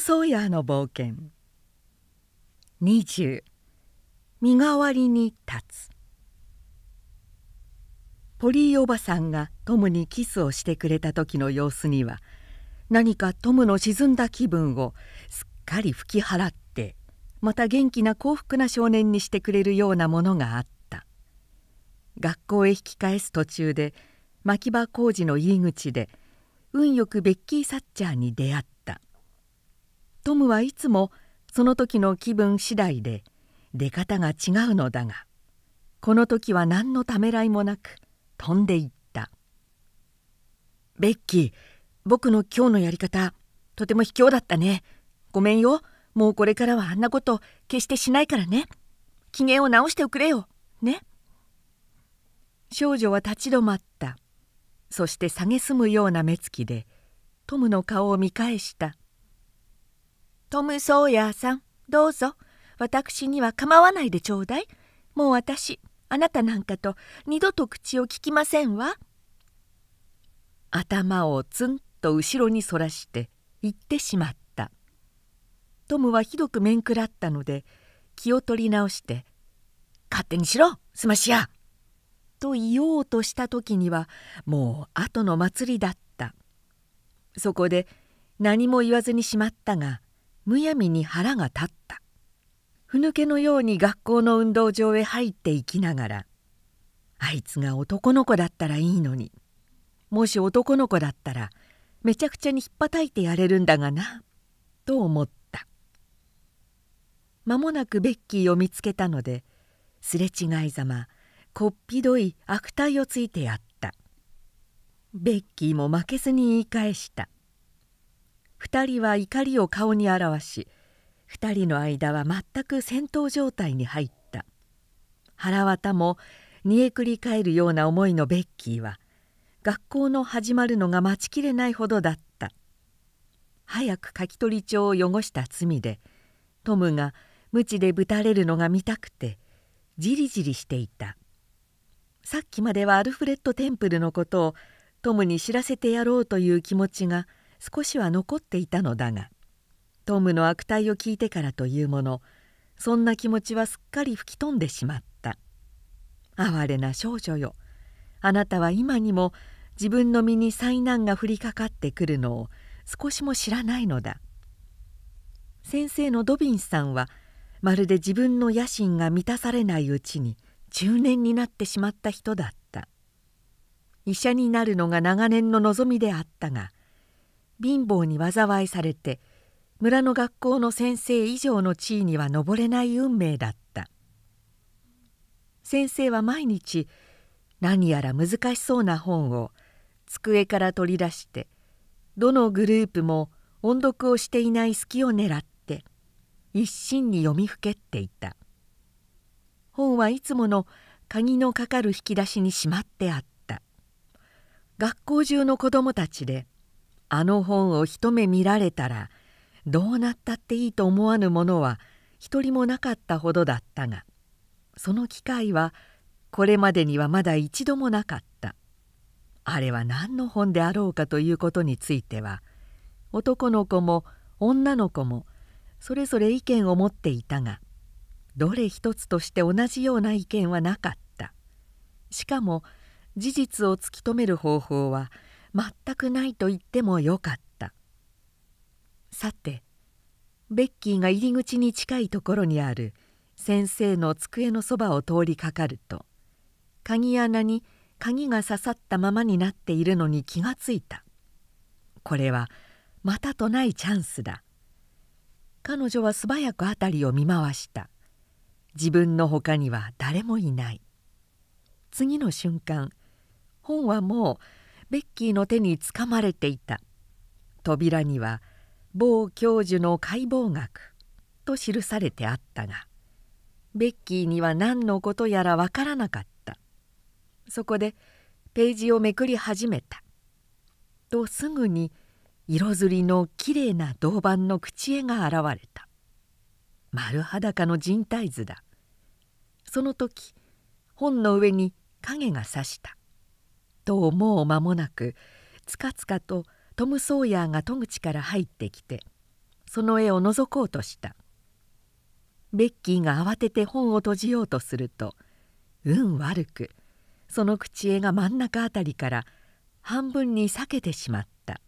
ソーヤーの冒険20身代わりに立つポリーおばさんがトムにキスをしてくれた時の様子には何かトムの沈んだ気分をすっかり吹き払ってまた元気な幸福な少年にしてくれるようなものがあった学校へ引き返す途中で牧場工事の入り口で運よくベッキー・サッチャーに出会ったトムはいつもその時の気分次第で出方が違うのだがこの時は何のためらいもなく飛んでいった「ベッキー僕の今日のやり方とても卑怯だったねごめんよもうこれからはあんなこと決してしないからね機嫌を直しておくれよね」少女は立ち止まったそして蔑むような目つきでトムの顔を見返したトム・ソーヤーさん、どうぞ。私には構わないでちょうだい。もう私、あなたなんかと二度と口をききませんわ。頭をツンと後ろにそらして言ってしまった。トムはひどく面食らったので気を取り直して「勝手にしろすましや!」と言おうとした時にはもう後の祭りだった。そこで何も言わずにしまったがむやみに腹が立ったふぬけのように学校の運動場へ入っていきながらあいつが男の子だったらいいのにもし男の子だったらめちゃくちゃにひっぱたいてやれるんだがなと思った間もなくベッキーを見つけたのですれ違いざまこっぴどい悪態をついてやったベッキーも負けずに言い返した「2人は怒りを顔に表し2人の間は全く戦闘状態に入った腹渡も煮えくり返るような思いのベッキーは学校の始まるのが待ちきれないほどだった早く書き取り帳を汚した罪でトムが知でぶたれるのが見たくてじりじりしていたさっきまではアルフレッド・テンプルのことをトムに知らせてやろうという気持ちが少しは残っていたのだがトムの悪態を聞いてからというものそんな気持ちはすっかり吹き飛んでしまった哀れな少女よあなたは今にも自分の身に災難が降りかかってくるのを少しも知らないのだ先生のドビンスさんはまるで自分の野心が満たされないうちに中年になってしまった人だった医者になるのが長年の望みであったが貧乏に災いされて村の学校の先生以上の地位には上れない運命だった先生は毎日何やら難しそうな本を机から取り出してどのグループも音読をしていない隙を狙って一心に読みふけっていた本はいつもの鍵のかかる引き出しにしまってあった学校中の子どもたちで「あの本を一目見られたらどうなったっていいと思わぬものは一人もなかったほどだったがその機会はこれまでにはまだ一度もなかったあれは何の本であろうかということについては男の子も女の子もそれぞれ意見を持っていたがどれ一つとして同じような意見はなかったしかも事実を突き止める方法は全くないと言ってもよかったさてベッキーが入り口に近いところにある先生の机のそばを通りかかると鍵穴に鍵が刺さったままになっているのに気がついたこれはまたとないチャンスだ彼女は素早く辺りを見回した自分のほかには誰もいない次の瞬間本はもうベッキーの手につかまれていた扉には「某教授の解剖学」と記されてあったがベッキーには何のことやらわからなかったそこでページをめくり始めたとすぐに色づりのきれいな銅板の口絵が現れた丸裸の人体図だその時本の上に影がさしたともう間もなくつかつかとトム・ソーヤーが戸口から入ってきてその絵を覗こうとしたベッキーが慌てて本を閉じようとすると運悪くその口絵が真ん中あたりから半分に裂けてしまった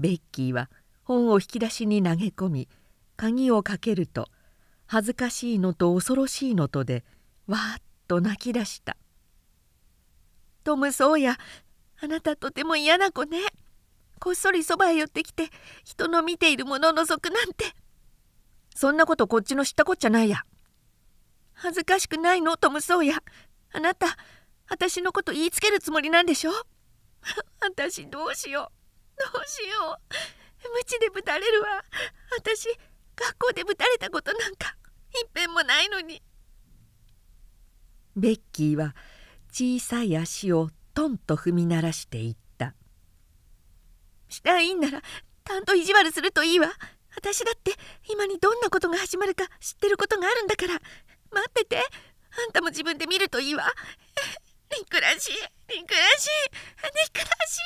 ベッキーは本を引き出しに投げ込み鍵をかけると恥ずかしいのと恐ろしいのとでわーっと泣き出したトム・ソーヤあなたとても嫌な子ねこっそりそばへ寄ってきて人の見ているものを覗くなんてそんなことこっちの知ったこっちゃないや恥ずかしくないのトム・ソーヤあなた私のこと言いつけるつもりなんでしょ 私どうしようどうしよう無知でぶたれるわ私学校でぶたれたことなんかいっぺんもないのにベッキーは小さい足をトンと踏み鳴らしていった「シナいんならちゃんと意地悪するといいわ私だって今にどんなことが始まるか知ってることがあるんだから待っててあんたも自分で見るといいわ」憎らしい憎らしい憎らしい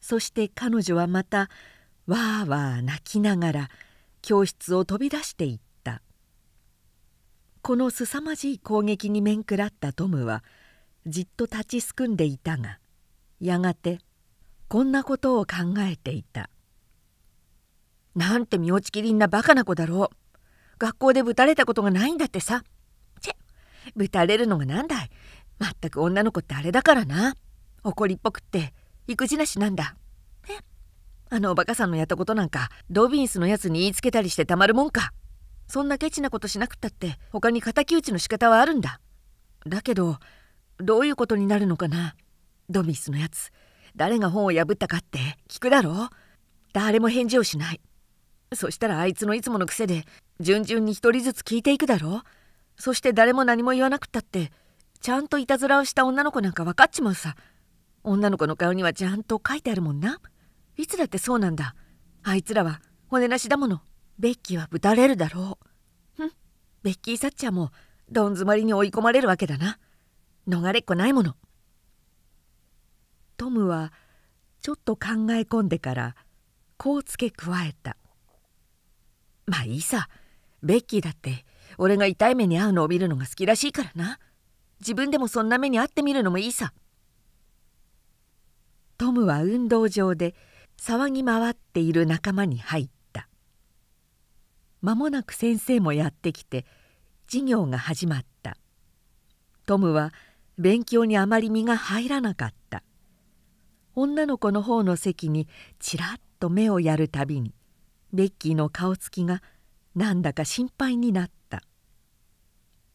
そして彼女はまたわーわー泣きながら教室を飛び出していっこの凄まじい攻撃に面食らったトムはじっと立ちすくんでいたがやがてこんなことを考えていた「なんて身落ちきりんなバカな子だろう学校でぶたれたことがないんだってさ」チェ「ぶたれるのがなんだい全く女の子ってあれだからな怒りっぽくって育児なしなんだ」ねあのおバカさんのやったことなんかドビンスのやつに言いつけたりしてたまるもんか。そんなケチなことしなくったって他に敵討ちの仕方はあるんだだけどどういうことになるのかなドミスのやつ誰が本を破ったかって聞くだろ誰も返事をしないそしたらあいつのいつもの癖で順々に一人ずつ聞いていくだろそして誰も何も言わなくったってちゃんといたずらをした女の子なんか分かっちまうさ女の子の顔にはちゃんと書いてあるもんないつだってそうなんだあいつらは骨なしだものベッキーはぶたれるだろう。ふん、ベッキー・サッチャーもどん詰まりに追い込まれるわけだな。逃れっこないもの。トムはちょっと考え込んでからこう付け加えた。まあいいさ、ベッキーだって俺が痛い目に遭うのを見るのが好きらしいからな。自分でもそんな目に遭ってみるのもいいさ。トムは運動場で騒ぎ回っている仲間に入っ間もなく先生もやってきて授業が始まったトムは勉強にあまり身が入らなかった女の子の方の席にちらっと目をやるたびにベッキーの顔つきがなんだか心配になった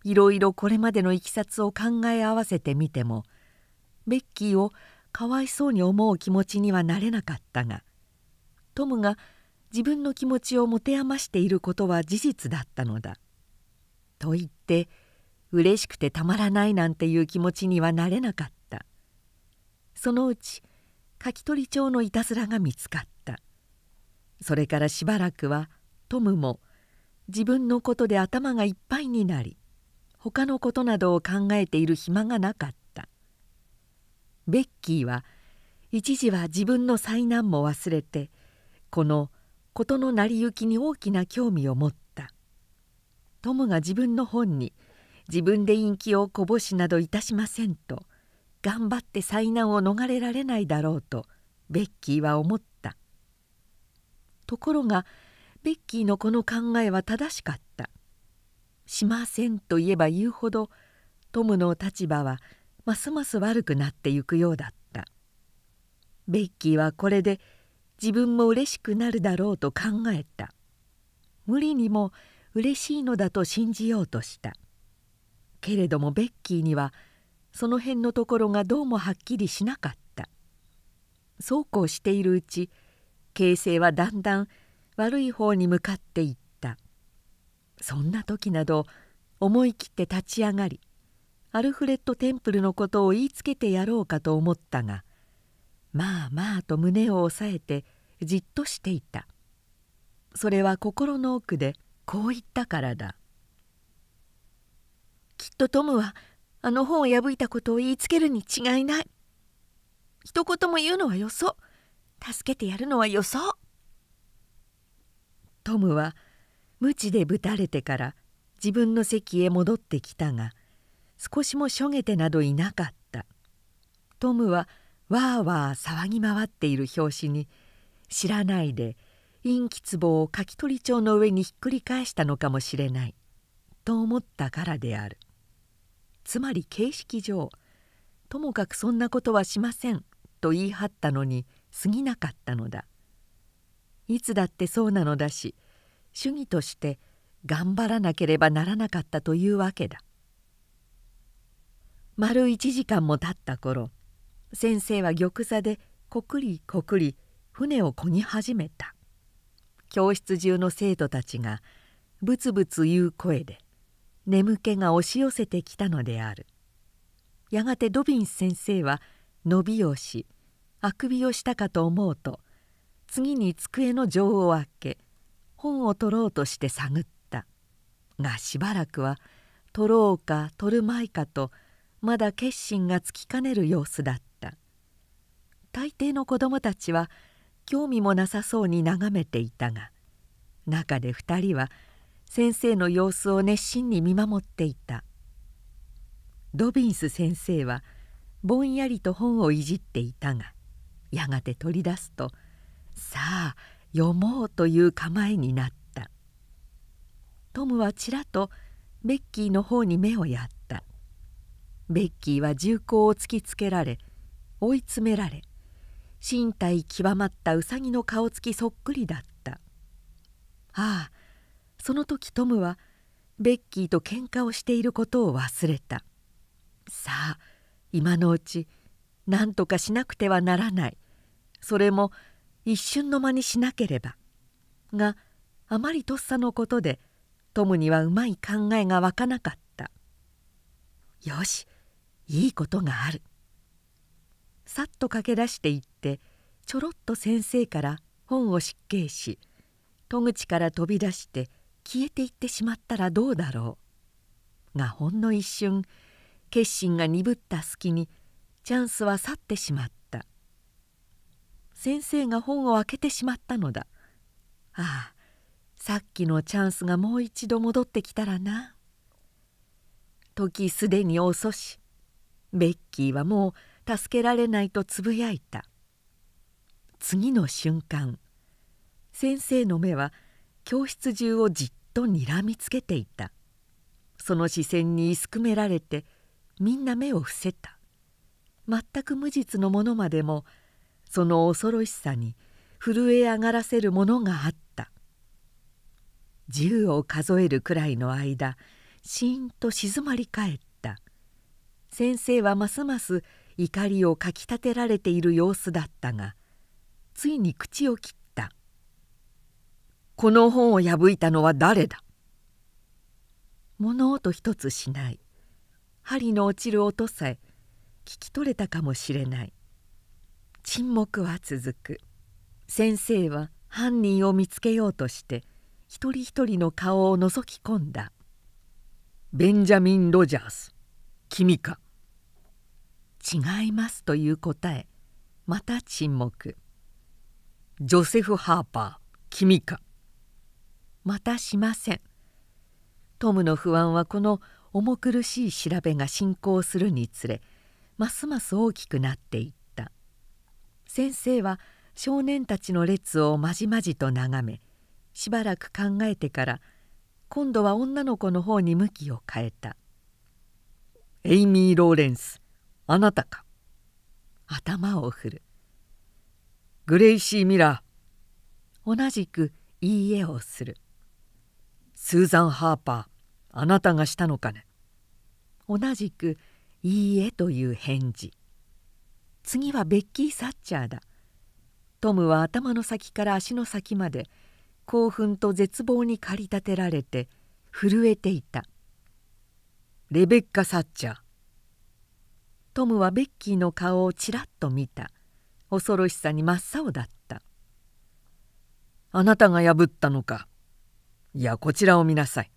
いろいろこれまでのいきさつを考え合わせてみてもベッキーをかわいそうに思う気持ちにはなれなかったがトムが「自分の気持ちを持て余していることは事実だったのだ。と言って嬉しくてたまらないなんていう気持ちにはなれなかったそのうち書き取り帳のいたずらが見つかったそれからしばらくはトムも自分のことで頭がいっぱいになり他のことなどを考えている暇がなかったベッキーは一時は自分の災難も忘れてこの「事の成り行きに大きな興味を持った友が自分の本に自分で陰気をこぼしなどいたしませんと頑張って災難を逃れられないだろうとベッキーは思ったところがベッキーのこの考えは正しかったしませんと言えば言うほどトムの立場はますます悪くなってゆくようだったベッキーはこれで自分も嬉しくなるだろうと考えた無理にも嬉しいのだと信じようとしたけれどもベッキーにはその辺のところがどうもはっきりしなかったそうこうしているうち形勢はだんだん悪い方に向かっていったそんな時など思い切って立ち上がりアルフレッド・テンプルのことを言いつけてやろうかと思ったがまあまあと胸を押さえてじっとしていたそれは心の奥でこう言ったからだきっとトムはあの本を破いたことを言いつけるに違いない一言も言うのはよそ助けてやるのはよそトムは無知でぶたれてから自分の席へ戻ってきたが少しもしょげてなどいなかったトムはわーわー騒ぎ回っている拍子に知らないで陰気壺を書き取り帳の上にひっくり返したのかもしれないと思ったからであるつまり形式上ともかくそんなことはしませんと言い張ったのに過ぎなかったのだいつだってそうなのだし主義として頑張らなければならなかったというわけだ丸1時間も経った頃先生は玉座でこくりこくり船をこぎ始めた教室中の生徒たちがブツブツ言う声で眠気が押し寄せてきたのであるやがてドビン先生は伸びをしあくびをしたかと思うと次に机の錠を開け本を取ろうとして探ったがしばらくは取ろうか取るまいかとまだ決心がつきかねる様子だった大抵の子供たちは興味もなさそうに眺めていたが中で2人は先生の様子を熱心に見守っていたドビンス先生はぼんやりと本をいじっていたがやがて取り出すと「さあ読もう」という構えになったトムはちらっとベッキーの方に目をやったベッキーは銃口を突きつけられ追い詰められ身体極まったウサギの顔つきそっくりだったああその時トムはベッキーと喧嘩をしていることを忘れたさあ今のうち何とかしなくてはならないそれも一瞬の間にしなければがあまりとっさのことでトムにはうまい考えが湧かなかったよしいいことがあるさっと駆け出していってちょろっと先生から本を失敬し戸口から飛び出して消えていってしまったらどうだろうがほんの一瞬決心が鈍った隙にチャンスは去ってしまった先生が本を開けてしまったのだああさっきのチャンスがもう一度戻ってきたらな時すでに遅しベッキーはもう助けられないとつぶやいた次の瞬間先生の目は教室中をじっとにらみつけていたその視線にいすくめられてみんな目を伏せた全く無実のものまでもその恐ろしさに震え上がらせるものがあった銃を数えるくらいの間しーんと静まり返った先生はますます怒りをかきたてられている様子だったがついに口を切った「この本を破いたのは誰だ?」物音一つしない針の落ちる音さえ聞き取れたかもしれない沈黙は続く先生は犯人を見つけようとして一人一人の顔を覗き込んだ「ベンジャミン・ロジャース君か」違います」という答えまた沈黙「ジョセフ・ハーパー君か」またしませんトムの不安はこの重苦しい調べが進行するにつれますます大きくなっていった先生は少年たちの列をまじまじと眺めしばらく考えてから今度は女の子の方に向きを変えた「エイミー・ローレンスあなたか頭を振るグレイシー・ミラー同じくいいえをするスーザン・ハーパーあなたがしたのかね同じくいいえという返事次はベッキー・サッチャーだトムは頭の先から足の先まで興奮と絶望に駆り立てられて震えていたレベッカ・サッチャートムはベッキーの顔をちらっと見た恐ろしさに真っ青だった「あなたが破ったのかいやこちらを見なさい」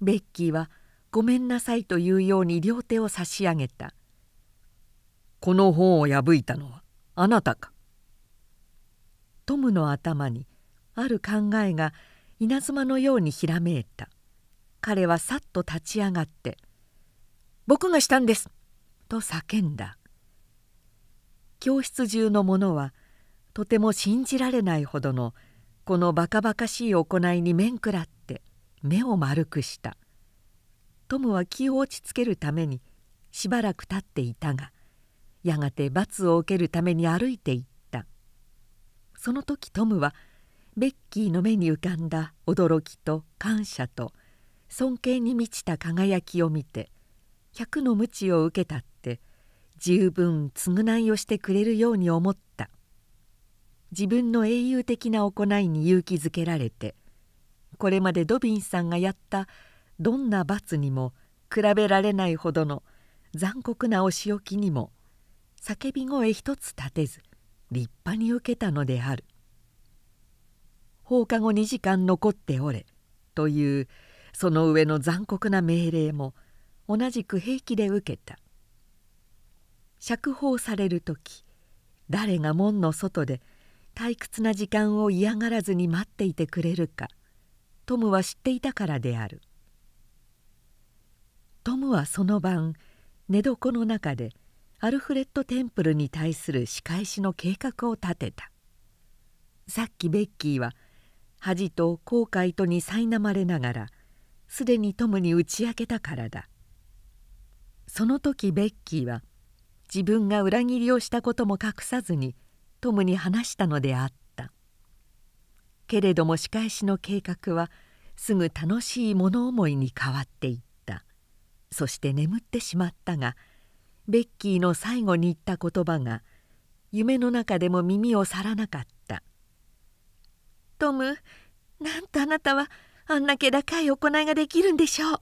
ベッキーは「ごめんなさい」というように両手を差し上げた「この本を破いたのはあなたか」トムの頭にある考えが稲妻のようにひらめいた彼はさっと立ち上がって「僕がしたんですと叫んだ教室中の者はとても信じられないほどのこのバカバカしい行いに面食らって目を丸くしたトムは気を落ち着けるためにしばらく立っていたがやがて罰を受けるために歩いていったその時トムはベッキーの目に浮かんだ驚きと感謝と尊敬に満ちた輝きを見て百の無知を受けた十分償いをしてくれるように思った自分の英雄的な行いに勇気づけられてこれまでドビンさんがやったどんな罰にも比べられないほどの残酷なお仕置きにも叫び声一つ立てず立派に受けたのである放課後2時間残っておれというその上の残酷な命令も同じく平気で受けた釈放される時誰が門の外で退屈な時間を嫌がらずに待っていてくれるかトムは知っていたからであるトムはその晩寝床の中でアルフレッド・テンプルに対する仕返しの計画を立てたさっきベッキーは恥と後悔とに苛まれながらすでにトムに打ち明けたからだその時ベッキーは自分が裏切りをしたことも隠さずにトムに話したのであったけれども仕返しの計画はすぐ楽しい物思いに変わっていったそして眠ってしまったがベッキーの最後に言った言葉が夢の中でも耳を去らなかった「トムなんとあなたはあんな気高い行いができるんでしょう」。